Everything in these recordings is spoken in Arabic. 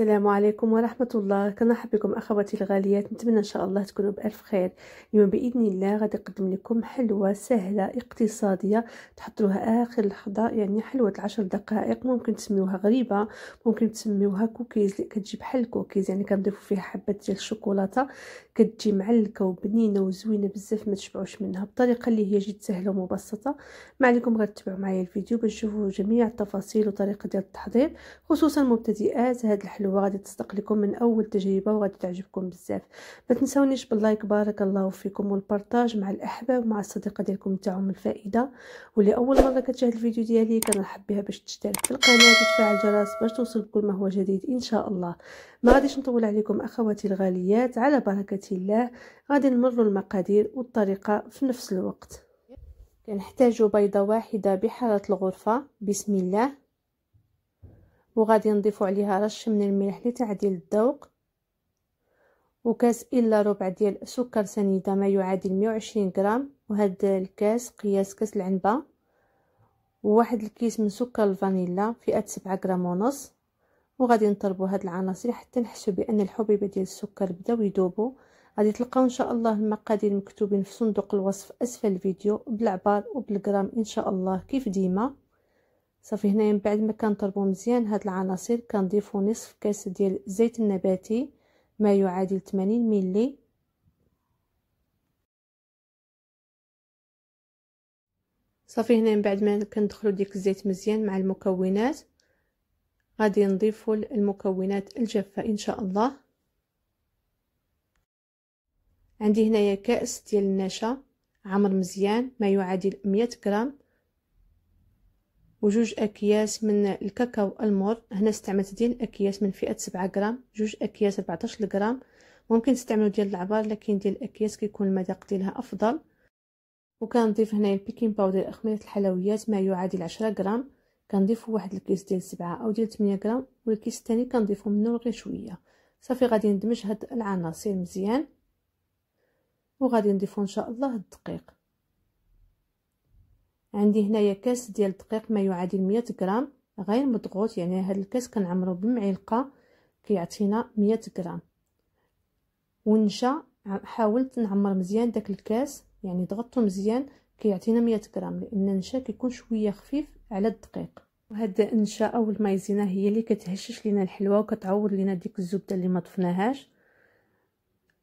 السلام عليكم ورحمة الله كنرحب بكم أخواتي الغاليات نتمنى إن شاء الله تكونوا بألف خير اليوم بإذن الله غادي نقدم لكم حلوة سهلة اقتصادية تحضروها آخر لحظة يعني حلوة العشر دقائق ممكن تسميوها غريبة ممكن تسميوها كوكيز كتجي بحال الكوكيز يعني كنضيفوا فيها حبات ديال الشوكولاتة كتجي معلكة وبنينة وزوينة بزاف ما تشبعوش منها بطريقة اللي هي جد سهلة ومبسطة ما عليكم غير تتبعوا معايا الفيديو باش تشوفوا جميع التفاصيل وطريقة ديال التحضير خصوصا مبتدئات هاد الحلوة حلوه غادي تصدق لكم من اول تجربه وغادي تعجبكم بزاف ما تنساونيش باللايك بارك الله فيكم والبارطاج مع الاحباب مع الصديقه ديالكم تاعهم الفائده واللي اول مره كتشاهد الفيديو ديالي كنرحب بها باش تشترك في القناه وتفعل الجرس باش توصل كل ما هو جديد ان شاء الله ما غاديش نطول عليكم اخواتي الغاليات على بركه الله غادي نمروا المقادير والطريقه في نفس الوقت كنحتاجو بيضه واحده بحراره الغرفه بسم الله وغادي نضيفو عليها رش من الملح لتعديل الذوق وكاس الا ربع ديال سكر سنيده ما يعادل 120 غرام وهاد الكاس قياس كاس العنبه وواحد الكيس من سكر الفانيلا فئه 7 غرام ونص وغادي نطربو هاد العناصر حتى نحسو بان الحبيبه ديال السكر بداو يذوبوا غادي تلقاو ان شاء الله المقادير مكتوبين في صندوق الوصف اسفل الفيديو بالعبار وبالغرام ان شاء الله كيف ديما صافي هنايا من بعد ما كنطربو مزيان هاد العناصر كنضيفو نصف كاس ديال الزيت النباتي ما يعادل 80 ملي صافي هنا من بعد ما كندخلو ديك الزيت مزيان مع المكونات غادي نضيفو المكونات الجافه ان شاء الله عندي هنايا كاس ديال النشا عمر مزيان ما يعادل 100 غرام وجوج اكياس من الكاكاو المر هنا استعملت ديال الاكياس من فئه 7 غرام جوج اكياس 14 غرام ممكن تستعملوا ديال العبار لكن ديال الاكياس كيكون المذاق ديالها افضل وكنضيف هنايا البيكين باودر اخميره الحلويات ما يعادل 10 غرام كنضيفو واحد الكيس ديال 7 او ديال 8 غرام والكيس الثاني كنضيفو منه غير شويه صافي غادي ندمج هاد العناصر مزيان وغادي نضيفو ان شاء الله الدقيق عندي هنايا كاس ديال الدقيق ما يعادل 100 غرام غير مضغوط يعني هذا الكاس كنعمرو بمعلقه كيعطينا 100 غرام ونشا حاولت نعمر مزيان داك الكاس يعني ضغطته مزيان كيعطينا 100 غرام لان النشا كيكون شويه خفيف على الدقيق وهذا النشا او المايزينا هي اللي كتهشش لينا الحلوه وكتعوض لينا ديك الزبده اللي ما طفناهاش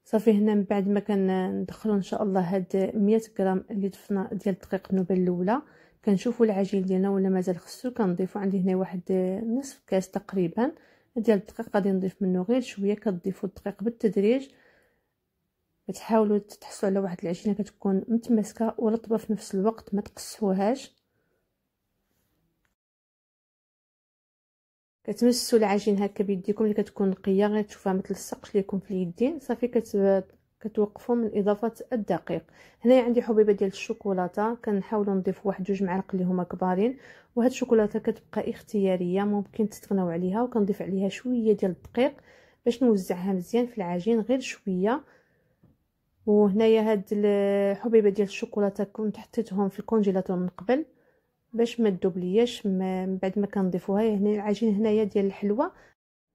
صافي هنا من بعد ما كندخلوا ان شاء الله هاد 100 غرام اللي ضفنا ديال دقيق النوبل الاولى كنشوفوا العجين ديالنا ولا مازال خصو كنضيفوا عندي هنا واحد نصف كاس تقريبا ديال الدقيق غادي نضيف منه غير شويه كتضيفوا الدقيق بالتدريج كتحاولوا تحصلوا على واحد العجينه كتكون متماسكه ورطبه في نفس الوقت ما تقصوهاش كتمسوا العجين هكا بيديكم اللي كتكون نقيه غير تشوفها ما تلصقش ليكم في اليدين صافي كت كتوقفوا من اضافه الدقيق هنايا عندي حبيبه ديال الشوكولاته كنحاولوا نضيف واحد جوج معالق اللي هما كبارين وهاد الشوكولاته كتبقى اختياريه ممكن تستغناو عليها وكنضيف عليها شويه ديال الدقيق باش نوزعها مزيان في العجين غير شويه وهنايا هاد الحبيبه ديال الشوكولاته كنت حطيتهم في الكونجيلاتور من قبل باش ما تدوبليش من بعد ما كنضيفوها هنا العجين هنايا ديال الحلوى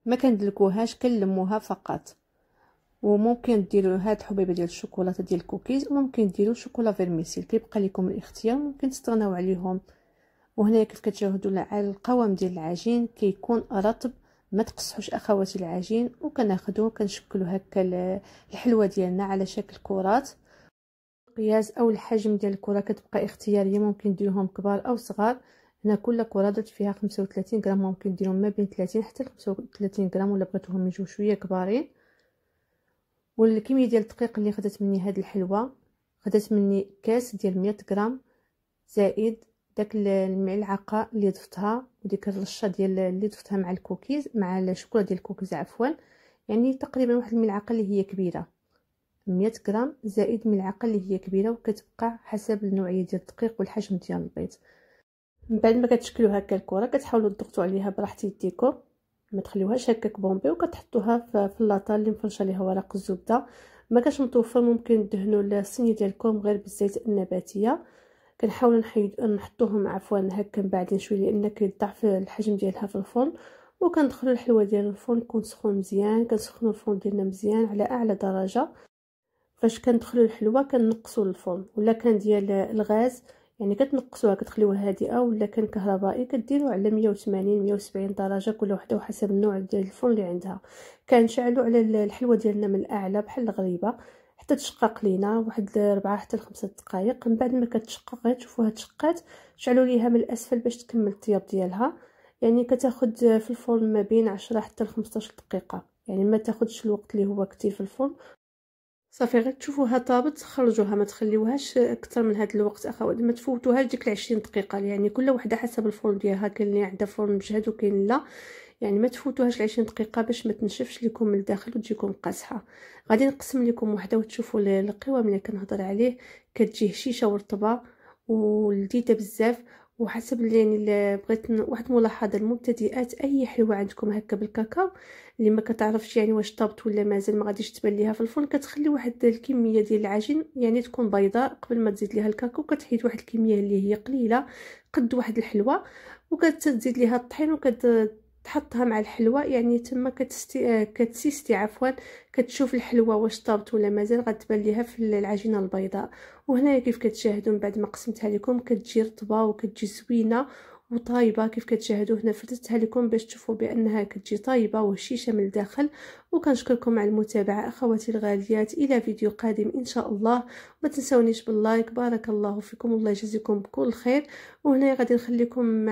ما كندلكوهاش كنلموها فقط وممكن ديروا هاد الحبيبه ديال الشوكولاته ديال الكوكيز وممكن ديروا شوكولا فيرميسيل كيبقى لكم الاختيار ممكن تستغناو عليهم وهنا كيف كتشاهدوا على القوام ديال العجين كيكون رطب ما تقصحوش اخواتي العجين وكناخذوه كنشكلو هكا الحلوه ديالنا على شكل كرات القياس او الحجم ديال الكره كتبقى اختياريه ممكن ديروهم كبار او صغار هنا كل كره درت فيها 35 غرام ممكن ديرهم ما بين 30 حتى لخمسة 35 غرام ولا بغيتوهم يجيو شويه كبارين والكميه ديال الدقيق اللي خدت مني هاد الحلوه خدت مني كاس ديال 100 غرام زائد داك الملعقه اللي ضفتها وديك الرشه ديال اللي ضفتها مع الكوكيز مع الشوكولا ديال الكوكيز عفوا يعني تقريبا واحد الملعقه اللي هي كبيره 100 غرام زائد ملعقه اللي هي كبيره وكتبقى حسب النوعيه ديال الدقيق والحجم ديال البيض من بعد ما كتشكلوا هكا الكره كتحاولوا تضغطوا عليها براحه يديكم ما تخليوهاش هكاك بومبي وكتحطوها في اللاطه اللي مفرشه ليها ورق الزبده ما كاش متوفر ممكن تدهنوا الصينيه ديالكم غير بالزيت النباتيه كنحاول نحيد نحطوهم عفوا هكا من بعد شويه لان كيضعف الحجم ديالها في الفرن وكندخلوا الحلوه ديال الفرن يكون سخون مزيان كنسخنوا الفرن ديالنا مزيان على اعلى درجه فاش كندخلوا الحلوى كنقصوا الفرن ولا كان ديال الغاز يعني كتنقصوها كتخليوها هادئه ولا كان كهربائي كديروا على 180 170 درجه كل وحده وحسب النوع ديال الفرن اللي عندها كنشعلوا على الحلوه ديالنا من الاعلى بحال الغريبه حتى تشقق لينا واحد 4 حتى 5 دقائق من بعد ما كتشقق غير تشوفوها تشقات شعلوا ليها من الاسفل باش تكمل الطياب ديالها يعني كتاخد في الفرن ما بين 10 حتى 15 دقيقه يعني ما تاخدش الوقت اللي هو كثير في الفرن صافي غير تشوفوها طابت خرجوها ما تخليوهاش اكثر من هذا الوقت اخوات ما تفوتوهاش ديك العشرين دقيقه يعني كل وحده حسب الفرن ديالها كاين اللي عندها فرن مجهد وكاين لا يعني ما تفوتوهاش 20 دقيقه باش ما تنشفش لكم من الداخل وتجيكم قاصحه غادي نقسم لكم وحده وتشوفوا القوام اللي كنهضر عليه كتجي هشيشه ورطبه ولذيذه بزاف وحسب اللي يعني بغيت واحد الملاحظه المبتدئات اي حلوه عندكم هكا بالكاكاو اللي ما كتعرفش يعني واش طابت ولا مازال ما غاديش تبان ليها في الفرن كتخلي واحد الكميه ديال العجين يعني تكون بيضاء قبل ما تزيد ليها الكاكاو كتحيد واحد الكميه اللي هي قليله قد واحد الحلوه وكتزيد ليها الطحين وكت تحطها مع الحلوى يعني تما كتستي كتسيستي عفوا كتشوف الحلوى واش طابت ولا مازال غتبان ليها في العجينه البيضاء وهنايا كيف كتشاهدوا من بعد ما قسمتها لكم كتجي رطبه وكتجي زوينه وطايبه كيف كتشاهدوا هنا فردتها لكم باش تشوفوا بانها كتجي طايبه وهشيشه من الداخل وكنشكركم على المتابعه اخواتي الغاليات الى فيديو قادم ان شاء الله ما تنسونيش باللايك بارك الله فيكم والله يجازيكم بكل خير وهنا غادي نخليكم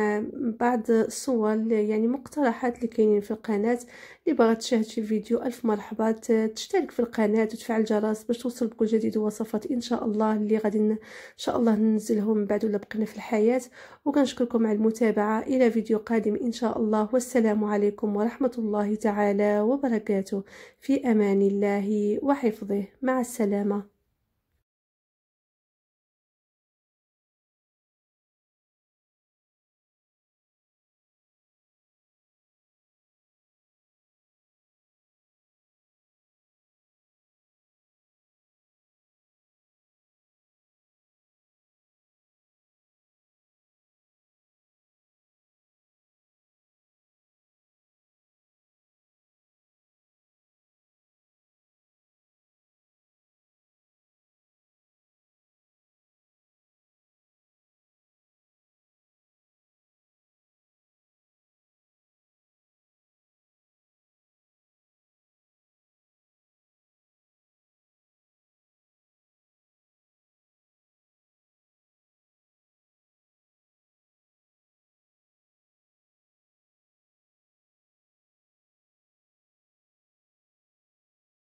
بعض الصور يعني مقترحات اللي كاينين في القناه اللي باغا تشاهد شي فيديو الف مرحبا تشترك في القناه وتفعل الجرس باش توصلك بكل جديد وصفات ان شاء الله اللي غادي ان شاء الله ننزلهم بعد ولا بقينا في الحياه وكنشكركم على المتابعه الى فيديو قادم ان شاء الله والسلام عليكم ورحمه الله تعالى وبركاته وبركاته في أمان الله وحفظه مع السلامة